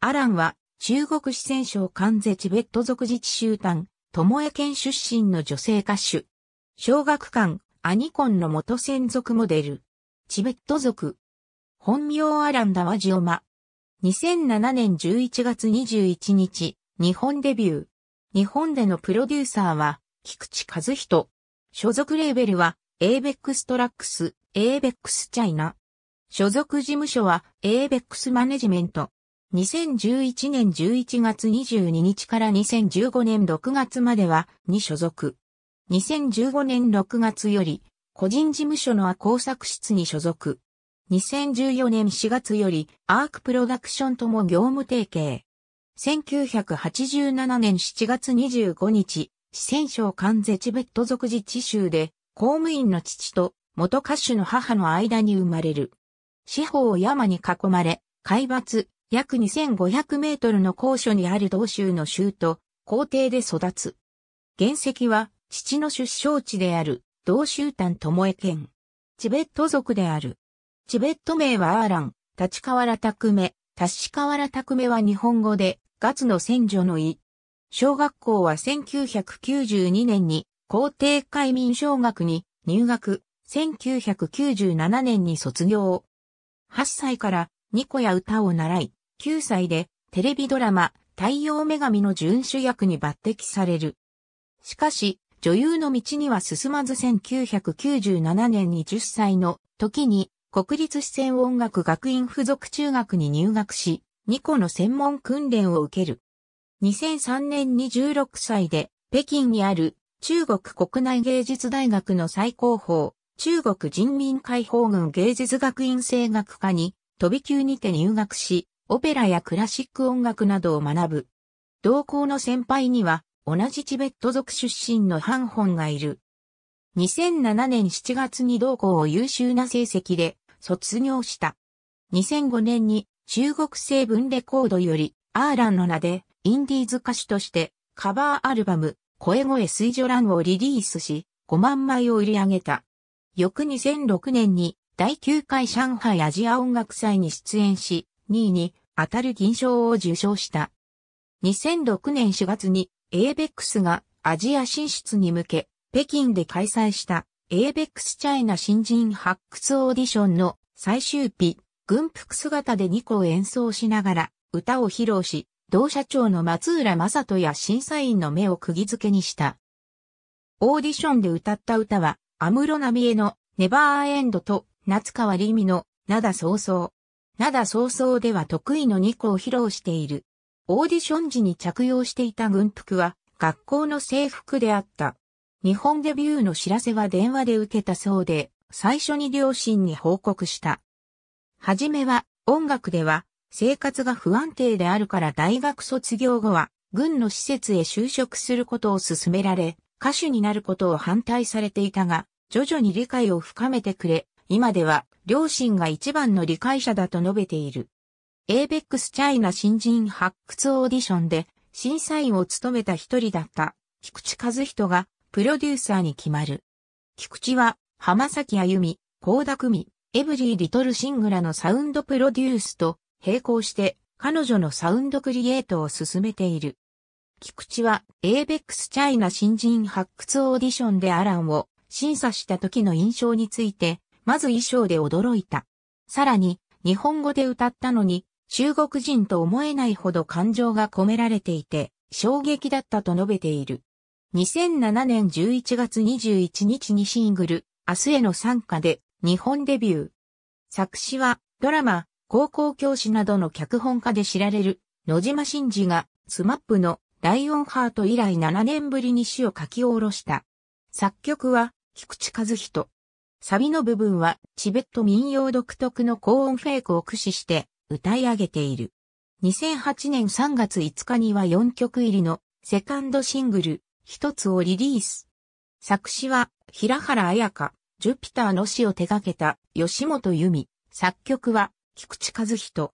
アランは中国四川省関西チベット族自治集団、友江県出身の女性歌手。小学館、アニコンの元専属モデル。チベット族。本名アランダワジオマ。2007年11月21日、日本デビュー。日本でのプロデューサーは、菊池和人。所属レーベルは、ABEX トラックス、ABEX チャイナ。所属事務所は、ABEX マネジメント。2011年11月22日から2015年6月まではに所属。2015年6月より個人事務所のア工作室に所属。2014年4月よりアークプロダクションとも業務提携。1987年7月25日、四川省関税チベット族自治州で公務員の父と元歌手の母の間に生まれる。四方を山に囲まれ、海抜、約2500メートルの高所にある道州の州都、皇帝で育つ。原石は、父の出生地である、道州丹巴県。チベット族である。チベット名はアーラン、立川原拓目、立川原拓目は日本語で、ガツの先女の意。小学校は1992年に、皇帝海民小学に入学、1997年に卒業。8歳から、ニコや歌を習い、9歳でテレビドラマ太陽女神の準主役に抜擢される。しかし、女優の道には進まず1997年に10歳の時に国立四川音楽学院附属中学に入学し、2個の専門訓練を受ける。2003年に16歳で北京にある中国国内芸術大学の最高峰、中国人民解放軍芸術学院声楽科に飛び級にて入学し、オペラやクラシック音楽などを学ぶ。同校の先輩には、同じチベット族出身のハンホンがいる。2007年7月に同校を優秀な成績で卒業した。2005年に中国製分レコードよりアーランの名でインディーズ歌手としてカバーアルバム声声水女ランをリリースし5万枚を売り上げた。翌2006年に第9回上海アジア音楽祭に出演し位に当たる銀賞を受賞した。2006年4月に ABEX がアジア進出に向け、北京で開催した ABEX チャイナ新人発掘オーディションの最終日、軍服姿で2個演奏しながら歌を披露し、同社長の松浦正人や審査員の目を釘付けにした。オーディションで歌った歌は、安室奈美恵のネバーエンドと夏川りみの、なだそうそう。なだ早々では得意の2個を披露している。オーディション時に着用していた軍服は学校の制服であった。日本デビューの知らせは電話で受けたそうで、最初に両親に報告した。はじめは音楽では生活が不安定であるから大学卒業後は軍の施設へ就職することを勧められ、歌手になることを反対されていたが、徐々に理解を深めてくれ、今では両親が一番の理解者だと述べている。エベックスチャイナ新人発掘オーディションで審査員を務めた一人だった菊池和人がプロデューサーに決まる。菊池は浜崎あゆみ、高田久美、エブリー・リトル・シングラのサウンドプロデュースと並行して彼女のサウンドクリエイトを進めている。菊池はエベックスチャイナ新人発掘オーディションでアランを審査した時の印象についてまず衣装で驚いた。さらに、日本語で歌ったのに、中国人と思えないほど感情が込められていて、衝撃だったと述べている。2007年11月21日にシングル、明日への参加で、日本デビュー。作詞は、ドラマ、高校教師などの脚本家で知られる、野島真司が、スマップの、ライオンハート以来7年ぶりに詩を書き下ろした。作曲は、菊池和人。サビの部分はチベット民謡独特の高音フェイクを駆使して歌い上げている。2008年3月5日には4曲入りのセカンドシングル、一つをリリース。作詞は平原彩香、ジュピターの詩を手掛けた吉本由美、作曲は菊池和人。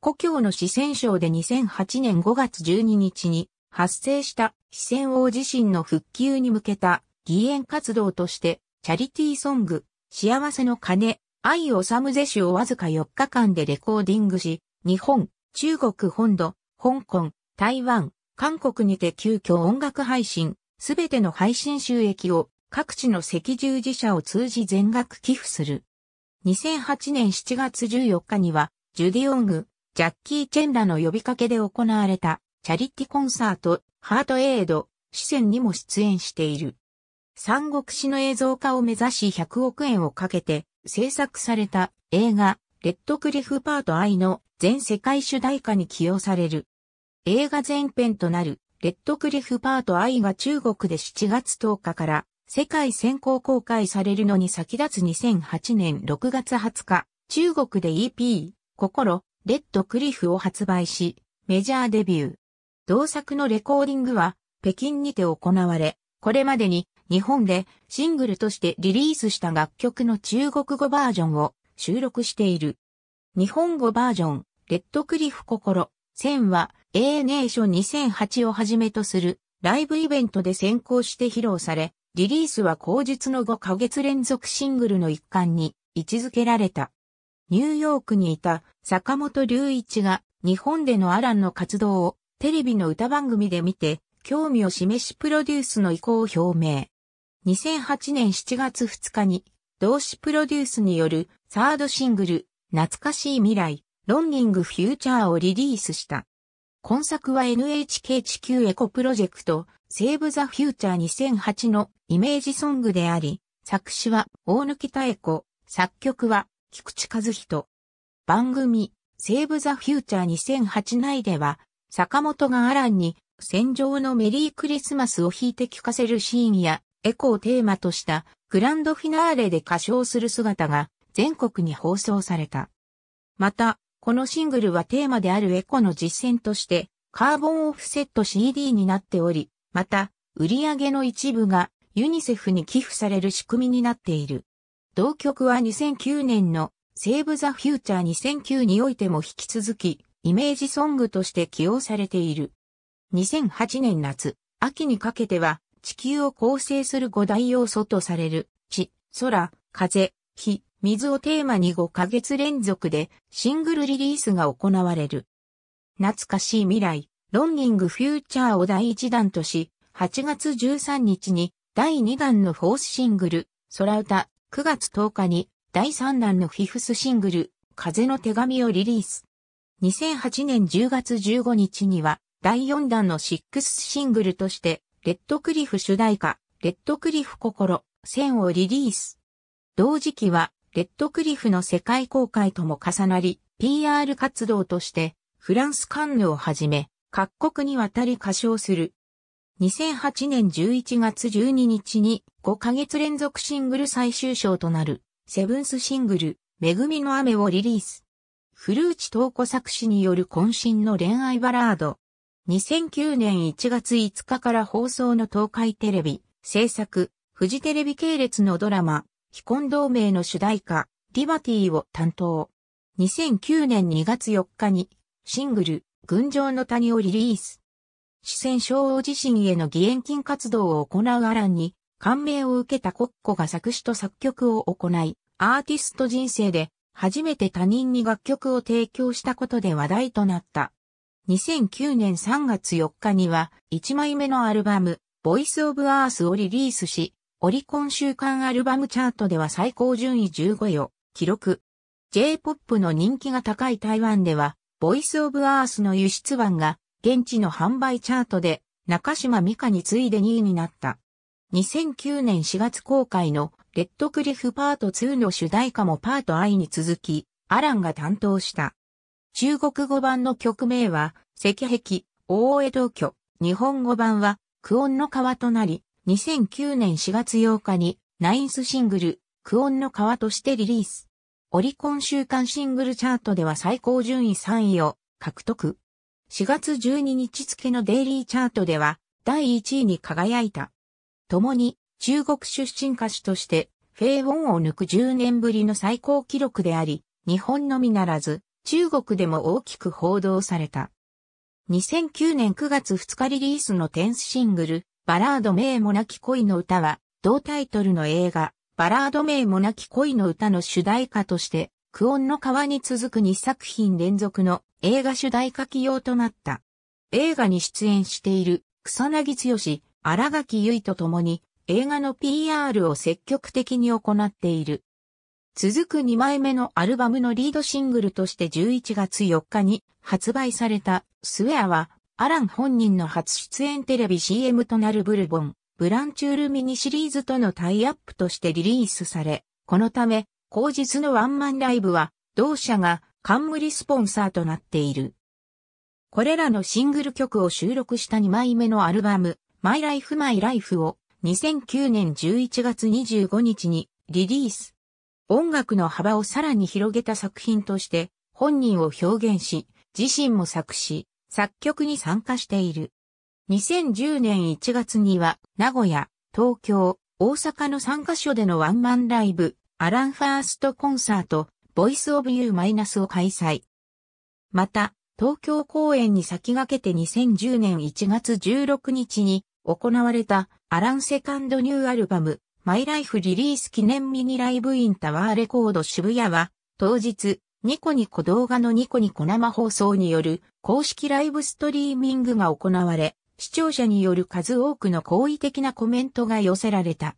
故郷の四川省で2008年5月12日に発生した四川王地震の復旧に向けた義援活動としてチャリティーソング、幸せの鐘、愛をサムゼシをわずか4日間でレコーディングし、日本、中国本土、香港、台湾、韓国にて急遽音楽配信、すべての配信収益を各地の赤十字社を通じ全額寄付する。2008年7月14日には、ジュディ・オング、ジャッキー・チェンらの呼びかけで行われたチャリティコンサート、ハートエイド、視線にも出演している。三国史の映像化を目指し100億円をかけて制作された映画、レッドクリフパートイの全世界主題歌に起用される。映画前編となるレッドクリフパートイが中国で7月10日から世界先行公開されるのに先立つ2008年6月20日、中国で EP、心、レッドクリフを発売し、メジャーデビュー。同作のレコーディングは北京にて行われ、これまでに日本でシングルとしてリリースした楽曲の中国語バージョンを収録している。日本語バージョン、レッドクリフ心、1000は A ネーション2008をはじめとするライブイベントで先行して披露され、リリースは後日の5ヶ月連続シングルの一環に位置づけられた。ニューヨークにいた坂本隆一が日本でのアランの活動をテレビの歌番組で見て興味を示しプロデュースの意向を表明。2008年7月2日に、同志プロデュースによるサードシングル、懐かしい未来、ロンニングフューチャーをリリースした。今作は NHK 地球エコプロジェクト、セーブザフューチャー2008のイメージソングであり、作詞は大貫妙子、作曲は菊池和人。番組、セーブザフューチャー2008内では、坂本がアランに戦場のメリークリスマスを弾いて聴かせるシーンや、エコをテーマとしたグランドフィナーレで歌唱する姿が全国に放送された。また、このシングルはテーマであるエコの実践としてカーボンオフセット CD になっており、また、売り上げの一部がユニセフに寄付される仕組みになっている。同曲は2009年のセーブ・ザ・フューチャー2009においても引き続き、イメージソングとして起用されている。2008年夏、秋にかけては、地球を構成する五大要素とされる、地、空、風、火、水をテーマに5ヶ月連続でシングルリリースが行われる。懐かしい未来、ロンニングフューチャーを第1弾とし、8月13日に第2弾のフォースシングル、空歌、9月10日に第3弾のフィフスシングル、風の手紙をリリース。2008年10月15日には第4弾のシックスシングルとしてレッドクリフ主題歌、レッドクリフ心、線をリリース。同時期は、レッドクリフの世界公開とも重なり、PR 活動として、フランスカンヌをはじめ、各国に渡り歌唱する。2008年11月12日に5ヶ月連続シングル最終章となるセブンスシングル、恵みの雨をリリース。古内東子作詞による渾身の恋愛バラード、2009年1月5日から放送の東海テレビ、制作、フジテレビ系列のドラマ、非婚同盟の主題歌、リバティを担当。2009年2月4日に、シングル、群青の谷をリリース。四川省央地震への義援金活動を行うアランに、感銘を受けた国庫が作詞と作曲を行い、アーティスト人生で初めて他人に楽曲を提供したことで話題となった。2009年3月4日には1枚目のアルバム、Voice of Earth をリリースし、オリコン週間アルバムチャートでは最高順位15位を記録。J-POP の人気が高い台湾では、Voice of Earth の輸出版が現地の販売チャートで中島美香に次いで2位になった。2009年4月公開のレッドクリフパート2の主題歌もパート I に続き、アランが担当した。中国語版の曲名は、石壁、大江東居、日本語版は、クオンの川となり、2009年4月8日に、ナインスシングル、クオンの川としてリリース。オリコン週間シングルチャートでは最高順位3位を獲得。4月12日付のデイリーチャートでは、第1位に輝いた。共に、中国出身歌手として、フェイウォンを抜く10年ぶりの最高記録であり、日本のみならず、中国でも大きく報道された。2009年9月2日リリースのテンスシングル、バラード名もなき恋の歌は、同タイトルの映画、バラード名もなき恋の歌の主題歌として、クオンの川に続く2作品連続の映画主題歌起用となった。映画に出演している草薙剛、荒垣結衣と共に映画の PR を積極的に行っている。続く2枚目のアルバムのリードシングルとして11月4日に発売されたスウェアはアラン本人の初出演テレビ CM となるブルボン、ブランチュールミニシリーズとのタイアップとしてリリースされ、このため、後日のワンマンライブは、同社が冠スポンサーとなっている。これらのシングル曲を収録した2枚目のアルバム、My Life My Life を2009年11月25日にリリース。音楽の幅をさらに広げた作品として本人を表現し、自身も作詞、作曲に参加している。2010年1月には、名古屋、東京、大阪の3カ所でのワンマンライブ、アランファーストコンサート、ボイスオブユーマイナスを開催。また、東京公演に先駆けて2010年1月16日に行われたアランセカンドニューアルバム、マイライフリリース記念ミニライブインタワーレコード渋谷は、当日、ニコニコ動画のニコニコ生放送による公式ライブストリーミングが行われ、視聴者による数多くの好意的なコメントが寄せられた。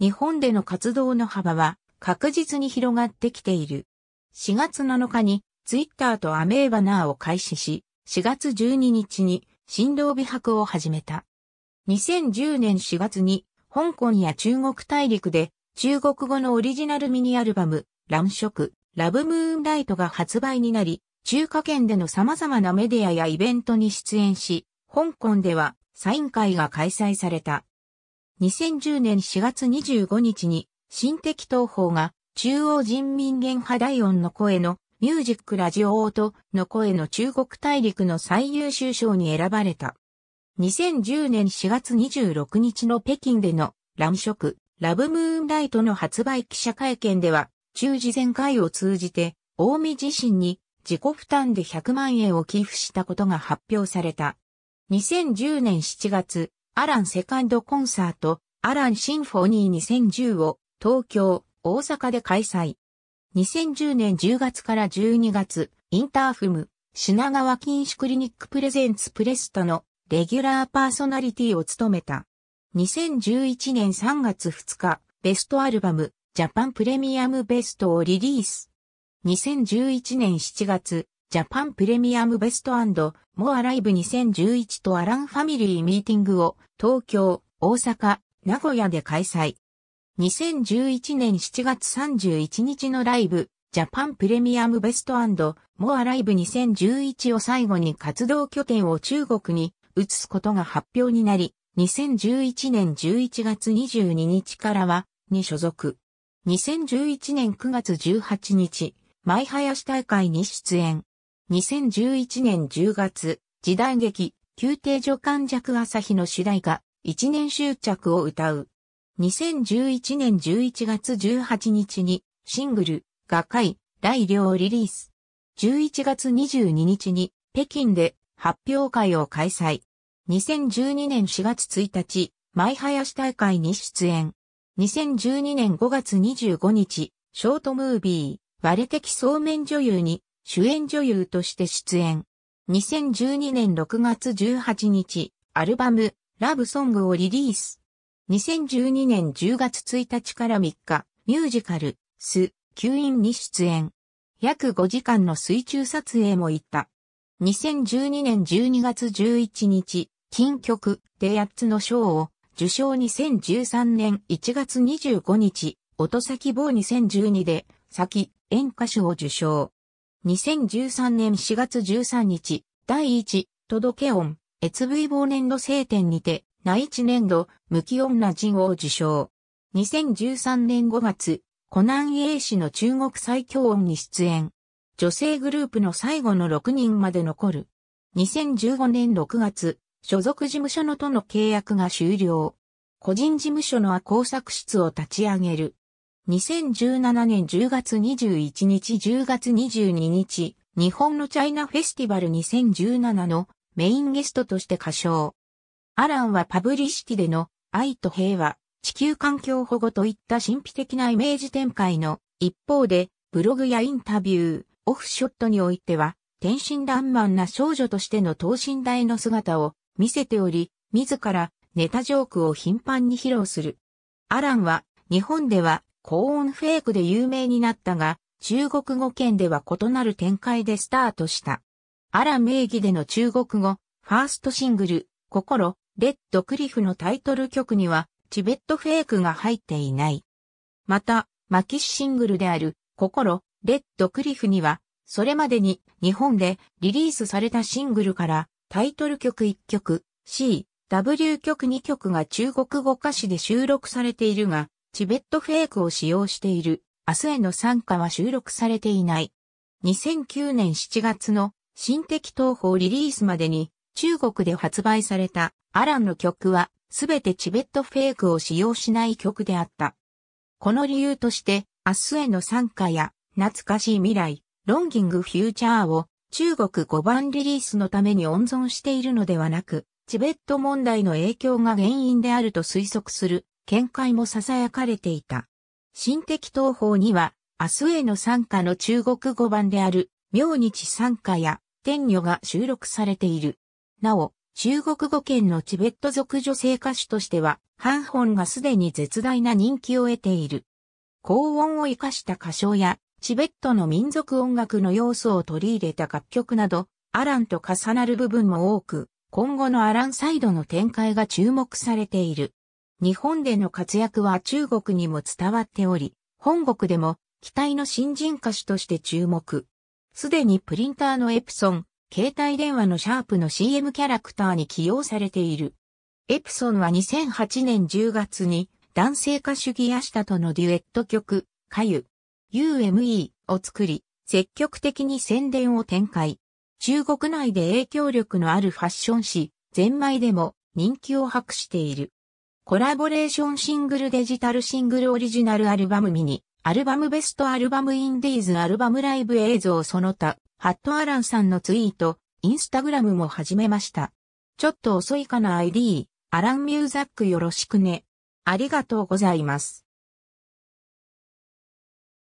日本での活動の幅は確実に広がってきている。4月7日にツイッターとアメーバナーを開始し、4月12日に振動美白を始めた。2010年4月に香港や中国大陸で中国語のオリジナルミニアルバム、乱色、ラブムーンライトが発売になり、中華圏での様々なメディアやイベントに出演し、香港ではサイン会が開催された。2010年4月25日に、新敵東方が中央人民元派オ音の声のミュージックラジオオートの声の中国大陸の最優秀賞に選ばれた。2010年4月26日の北京での乱色、ラブムーンライトの発売記者会見では、中事前回を通じて、大見自身に自己負担で100万円を寄付したことが発表された。2010年7月、アランセカンドコンサート、アランシンフォニー2010を東京、大阪で開催。2010年10月から12月、インターフム、品川禁止クリニックプレゼンツプレストのレギュラーパーソナリティを務めた。2011年3月2日、ベストアルバム、ジャパンプレミアムベストをリリース。2011年7月、ジャパンプレミアムベストモアライブ2011とアランファミリーミーティングを東京、大阪、名古屋で開催。2011年7月31日のライブ、ジャパンプレミアムベストモアライブ2011を最後に活動拠点を中国に移すことが発表になり、2011年11月22日からは、に所属。2011年9月18日、舞林大会に出演。2011年10月、時代劇、宮廷助監弱朝日の主題歌、一年執着を歌う。2011年11月18日に、シングル、画界、大量リリース。11月22日に、北京で、発表会を開催。2012年4月1日、舞林大会に出演。2012年5月25日、ショートムービー、割れ的そうめん女優に主演女優として出演。2012年6月18日、アルバム、ラブソングをリリース。2012年10月1日から3日、ミュージカル、ス、吸引に出演。約5時間の水中撮影も行った。2012年12月11日、金曲で8つの賞を受賞2013年1月25日、音先棒2012で先演歌賞を受賞。2013年4月13日、第1、届け音、SV 棒年度聖典にて、内一年度、無気女人を受賞。2013年5月、湖南英氏の中国最強音に出演。女性グループの最後の6人まで残る。2015年6月、所属事務所のとの契約が終了。個人事務所のア工作室を立ち上げる。2017年10月21日10月22日、日本のチャイナフェスティバル2017のメインゲストとして歌唱。アランはパブリシティでの愛と平和、地球環境保護といった神秘的なイメージ展開の一方で、ブログやインタビュー、オフショットにおいては、天真爛漫な少女としての等身大の姿を見せており、自らネタジョークを頻繁に披露する。アランは日本では高音フェイクで有名になったが、中国語圏では異なる展開でスタートした。アラン名義での中国語、ファーストシングル、心、レッドクリフのタイトル曲には、チベットフェイクが入っていない。また、マキシシングルである、心、レッドクリフには、それまでに日本でリリースされたシングルからタイトル曲1曲、C、W 曲2曲が中国語歌詞で収録されているが、チベットフェイクを使用している明日への参加は収録されていない。2009年7月の新的東方リリースまでに中国で発売されたアランの曲はすべてチベットフェイクを使用しない曲であった。この理由として明日への参加や懐かしい未来、ロンギングフューチャーを中国語版リリースのために温存しているのではなく、チベット問題の影響が原因であると推測する見解も囁かれていた。新的東方には、明日への参加の中国語版である、明日参加や、天女が収録されている。なお、中国語圏のチベット族女性歌手としては、ハンホンがすでに絶大な人気を得ている。高音を生かした歌唱やチベットの民族音楽の要素を取り入れた楽曲など、アランと重なる部分も多く、今後のアランサイドの展開が注目されている。日本での活躍は中国にも伝わっており、本国でも期待の新人歌手として注目。すでにプリンターのエプソン、携帯電話のシャープの CM キャラクターに起用されている。エプソンは2008年10月に男性歌手ギアシタとのデュエット曲、カユ、UME を作り、積極的に宣伝を展開。中国内で影響力のあるファッション誌、ゼンマイでも人気を博している。コラボレーションシングルデジタルシングルオリジナルアルバムミニ、アルバムベストアルバムインディーズアルバムライブ映像その他、ハットアランさんのツイート、インスタグラムも始めました。ちょっと遅いかな ID、アランミューザックよろしくね。ありがとうございます。